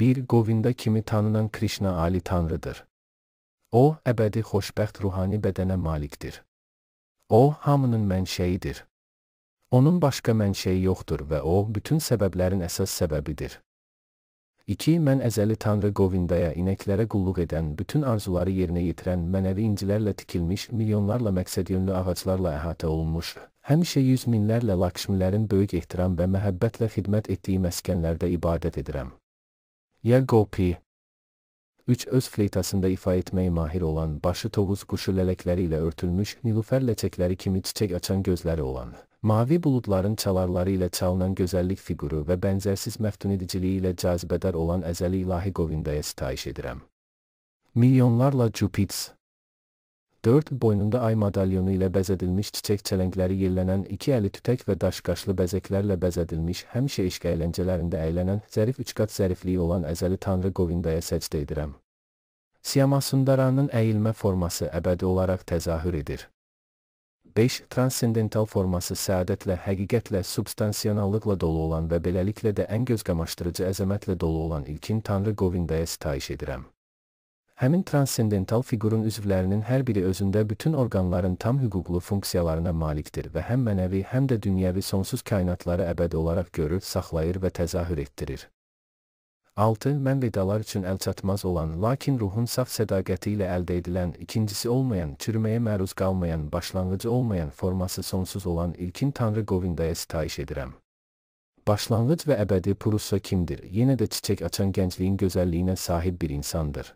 bir Govinda kimi tanınan Krishna Ali Tanrıdır. O, əbədi xoşbəxt ruhani bədənə malikdir. O, hamının mənşəyidir. Onun başqa mənşəyi yoxdur və o, bütün səbəblərin əsas səbəbidir. 2. Mən əzəli Tanrı Govindaya inəklərə qulluq edən, bütün arzuları yerinə yetirən, mənəvi incilərlə tikilmiş, milyonlarla məqsədyönlü ağaclarla əhatə olunmuş, həmişə yüz minlərlə lakşmilərin böyük ehtiram və məhəbbətlə xidmət etdiyi məskənlərdə ibadət edirəm. Ya Gopi Üç öz fleytasında ifa etmeye mahir olan başı tovuz kuşu lelekleriyle örtülmüş nilüfer leçekleri kimi çiçek açan gözleri olan, mavi bulutların çalarlarıyla çalınan güzellik figürü ve benzersiz məftun ediciliğiyle cazibedar olan əzəli ilahi Govinda'ya sitayiş edirəm. Milyonlarla Cupids Dörd boynunda ay madalyonu ilə bəzədilmiş çiçək çələngləri yellənən iki əli tütək və daşqaşlı bəzəklərlə bəzədilmiş həmişə eşq əyləncələrində əylənən zərif üçqat zərifliyi olan əzəli Tanrı Govindaya səcdə edirəm. Siyamasundaranın əyilmə forması əbədi olaraq təzahür edir. 5. Transcendental forması səadətlə, həqiqətlə, substansiyanallıqla dolu olan və beləliklə də ən gözqamaşdırıcı əzəmətlə dolu olan ilkin Tanrı Govindaya sitayiş edirəm. Həmin transendental fiqurun üzvlərinin hər biri özündə bütün orqanların tam hüquqlu funksiyalarına malikdir və həm mənəvi, həm də dünyəvi sonsuz kainatları əbədi olaraq görür, saxlayır və təzahür etdirir. 6. Mən vedalar üçün əlçatmaz olan, lakin ruhun saf sədaqəti ilə əldə edilən, ikincisi olmayan, çürüməyə məruz qalmayan, başlanğıcı olmayan, forması sonsuz olan ilkin Tanrı Govindaya sitayiş edirəm. Başlanğıc və əbədi Purusa kimdir? Yenə də çiçək açan gəncliyin gözəlliyinə sahib bir insandır.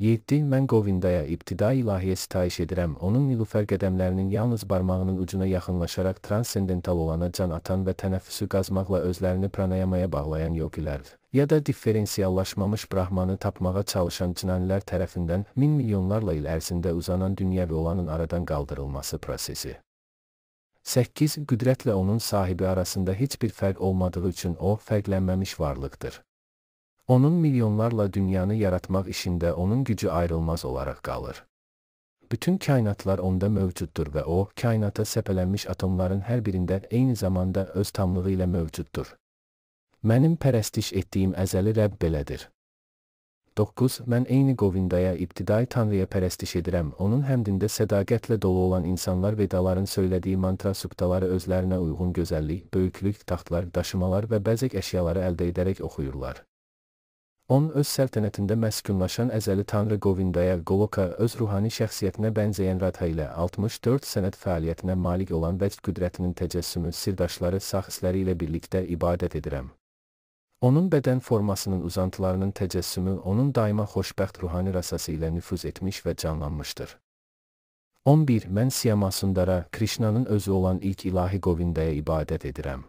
Yiğitdil mən Govindaya ibtida ilahiyə sitayiş edirəm. Onun nilüfər qədəmlərinin yalnız barmağının ucuna yaxınlaşaraq transendental olana can atan və tənəffüsü qazmaqla özlərini pranayamaya bağlayan yogilər ya da differensiallaşmamış brahmanı tapmağa çalışan cinanilər tərəfindən min milyonlarla il ərzində uzanan dünyəvi olanın aradan qaldırılması prosesi. 8. Qüdrətlə onun sahibi arasında heç bir fərq olmadığı üçün o, fərqlənməmiş varlıqdır. Onun milyonlarla dünyanı yaratmaq işində onun gücü ayrılmaz olaraq qalır. Bütün kainatlar onda mövcuddur və o, kainata səpələnmiş atomların hər birində eyni zamanda öz tamlığı ilə mövcuddur. Mənim pərəstiş etdiyim əzəli Rəbb belədir. 9. Mən eyni Govindaya ibtidai Tanrıya pərəstiş edirəm. Onun həmdində sədaqətlə dolu olan insanlar vedaların söylədiyi mantra subtaları özlərinə uyğun gözəllik, böyüklük, taxtlar, daşımalar və bəzək əşyaları əldə edərək oxuyurlar. Onun öz səltənətində məskunlaşan əzəli tanrı Govindaya Goloka öz ruhani şəxsiyyətinə bənzəyən Radha ilə 64 sənət fəaliyyətinə malik olan vəcd qüdrətinin təcəssümü sirdaşları saxisləri ilə birlikdə ibadət edirəm. Onun bədən formasının uzantılarının təcəssümü onun daima xoşbəxt ruhani rasası ilə nüfuz etmiş və canlanmışdır. 11. Mən Siyamasundara, Krishna-nın özü olan ilk ilahi Govindaya ibadət edirəm.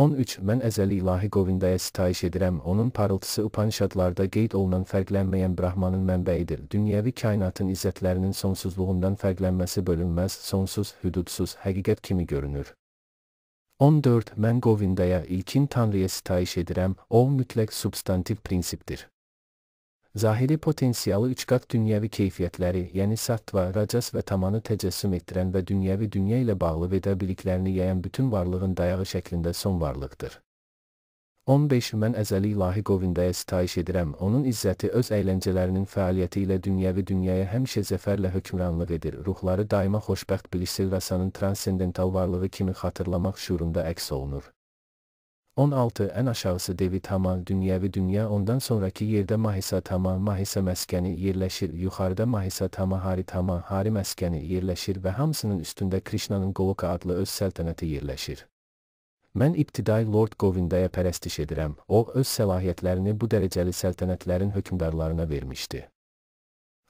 13. Mən əzəli ilahi Govindaya sitayiş edirəm. Onun parıltısı Upanishadlarda qeyd olunan fərqlənməyən Brahmanın mənbəyidir. Dünyəvi kainatın izzətlərinin sonsuzluğundan fərqlənməsi bölünməz, sonsuz, hüdudsuz, həqiqət kimi görünür. 14. Mən Govindaya ilkin Tanrıya sitayiş edirəm. O mütləq substantiv prinsipdir zahiri potensialı üçqat dünyəvi keyfiyyətləri, yəni sattva, rajas və tamanı təcəssüm etdirən və dünyəvi dünya ilə bağlı veda biliklərini yayan bütün varlığın dayağı şəklində son varlıqdır. 15 Mən əzəli ilahi Govindaya sitayiş edirəm, onun izzəti öz əyləncələrinin fəaliyyəti ilə dünyəvi dünyaya həmişə zəfərlə hökmranlıq edir, ruhları daima xoşbəxt bilişsel rəsanın transendental varlığı kimi xatırlamaq şuurunda əks olunur. 16. Ən aşağısı devi tamam dünyəvi dünya ondan sonraki yerdə mahisa tamam mahisa məskəni yerləşir. Yuxarıda mahisa tama hari tama hari məskəni yerləşir və hamısının üstündə Krishna-nın Goloka adlı öz səltənəti yerləşir. Mən ibtidai Lord Govindaya pərəstiş edirəm. O öz səlahiyyətlərini bu dərəcəli səltənətlərin hökmdarlarına vermişdi.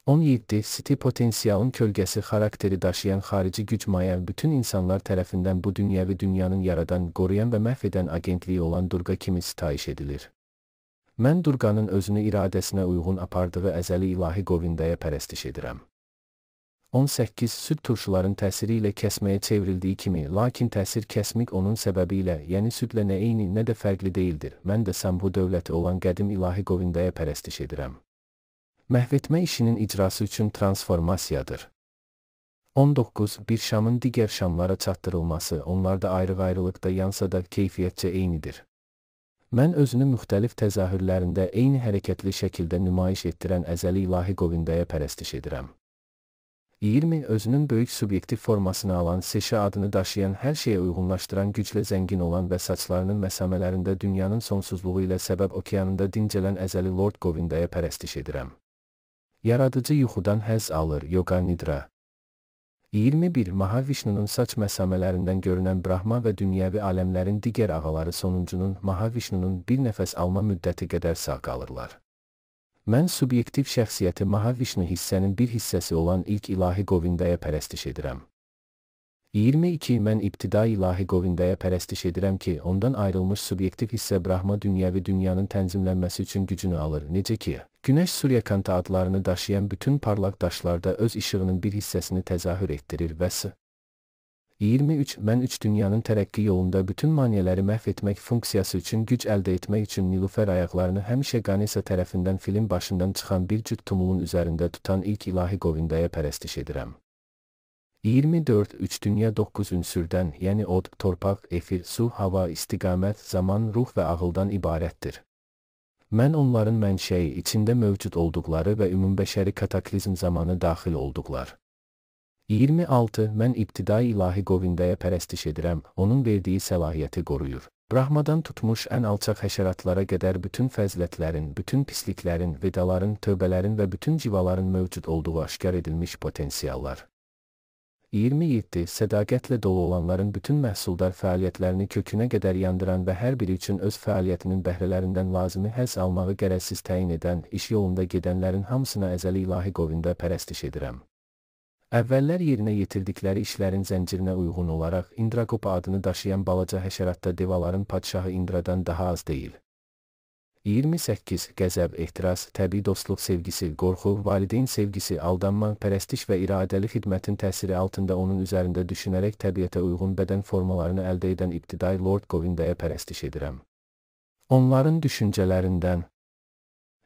17. Siti potansiyalın kölgəsi xarakteri daşıyan xarici güc maya bütün insanlar tərəfindən bu dünyəvi dünyanın yaradan, qoruyan və məhv edən agentliyi olan Durga kimi sitayiş edilir. Mən Durganın özünü iradəsinə uyğun apardığı əzəli ilahi Govindaya pərəstiş edirəm. 18 süd turşuların təsiri ilə kəsməyə çevrildiyi kimi, lakin təsir kəsmik onun səbəbi ilə, yəni südlə nə eyni, nə də fərqli deyildir. Mən də Sambu dövləti olan qədim ilahi Govindaya pərəstiş edirəm məhvetmə işinin icrası üçün transformasiyadır. 19. Bir şamın digər şamlara çatdırılması onlarda ayrı-ayrılıqda yansa da keyfiyyətcə eynidir. Mən özünü müxtəlif təzahürlərində eyni hərəkətli şəkildə nümayiş etdirən əzəli ilahi qovindaya pərəstiş edirəm. 20. Özünün böyük subyektiv formasını alan Seşə adını daşıyan hər şeyə uyğunlaşdıran güclə zəngin olan və saçlarının məsamələrində dünyanın sonsuzluğu ilə səbəb okeanında dincələn əzəli Lord Govindaya pərəstiş edirəm yaradıcı yuxudan həzz alır yoga nidra. 21 Mahavişnunun saç məsamələrindən görünən Brahma və dünyəvi aləmlərin digər ağaları sonuncunun Mahavişnunun bir nəfəs alma müddəti qədər sağ qalırlar. Mən subyektiv şəxsiyyəti Mahavişnu hissənin bir hissəsi olan ilk ilahi Govindaya pərəstiş edirəm. 22. Mən ibtida ilahi Govindaya pərəstiş edirəm ki, ondan ayrılmış subyektiv hissə Brahma dünyəvi dünyanın tənzimlənməsi üçün gücünü alır. Necə ki, Günəş Suryakanta adlarını daşıyan bütün parlaq daşlarda öz işığının bir hissəsini təzahür etdirir və s. 23. Mən üç dünyanın tərəqqi yolunda bütün maneələri məhv etmək funksiyası üçün güc əldə etmək üçün Nilufər ayaqlarını həmişə Ganesa tərəfindən filin başından çıxan bir cüt tumulun üzərində tutan ilk ilahi Govindaya pərəstiş edirəm. 24 3 Dünya 9 ünsürdən, yəni od, torpaq, efir, su, hava, istiqamət, zaman, ruh və ağıldan ibarətdir. Mən onların mənşəyi içində mövcud olduqları və ümumbəşəri kataklizm zamanı daxil olduqlar. 26. Mən ibtidai ilahi Govindaya pərəstiş edirəm, onun verdiyi səlahiyyəti qoruyur. Brahmadan tutmuş ən alçaq həşəratlara qədər bütün fəzilətlərin, bütün pisliklərin, vidaların, tövbələrin və bütün civaların mövcud olduğu aşkar edilmiş potensiallar. 27. Sədaqətlə dolu olanların bütün məhsuldar fəaliyyətlərini kökünə qədər yandıran və hər biri üçün öz fəaliyyətinin bəhrələrindən lazımi həzz almağı qərəzsiz təyin edən, iş yolunda gedənlərin hamısına əzəli ilahi qovunda pərəstiş edirəm. Əvvəllər yerinə yetirdikləri işlərin zəncirinə uyğun olaraq Indrakopa adını daşıyan balaca həşəratda devaların padşahı Indradan daha az deyil. 28. Qəzəb, ehtiras, təbii dostluq sevgisi, qorxu, valideyn sevgisi, aldanma, pərəstiş və iradəli xidmətin təsiri altında onun üzərində düşünərək təbiətə uyğun bədən formalarını əldə edən ibtidai Lord Govindaya pərəstiş edirəm. Onların düşüncələrindən,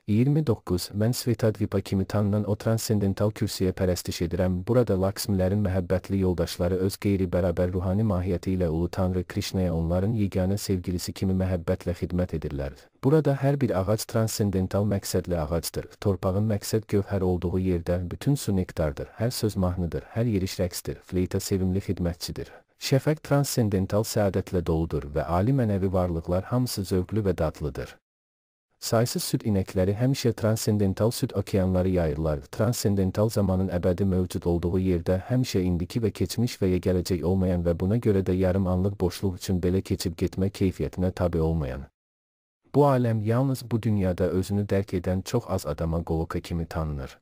29. Mən Svetadvipa kimi tanınan o transendental kürsüyə pərəstiş edirəm. Burada Laksmilərin məhəbbətli yoldaşları öz qeyri-bərabər ruhani mahiyyəti ilə Ulu Tanrı Krişnaya onların yeganə sevgilisi kimi məhəbbətlə xidmət edirlər. Burada hər bir ağac transendental məqsədli ağacdır. Torpağın məqsəd gövhər olduğu yerdə bütün su nektardır, hər söz mahnıdır, hər yeriş rəqsdir, fleyta sevimli xidmətçidir. Şəfəq transendental səadətlə doludur və ali mənəvi varlıqlar hamısı zövqlü və dadlıdır. Saysız süd inəkləri həmişə transendental süd okeanları yayırlar. Transendental zamanın əbədi mövcud olduğu yerdə həmişə indiki və keçmiş və ya gələcək olmayan və buna görə də yarım anlıq boşluq üçün belə keçib getmə keyfiyyətinə tabi olmayan. Bu aləm yalnız bu dünyada özünü dərk edən çox az adama qoloka kimi tanınır.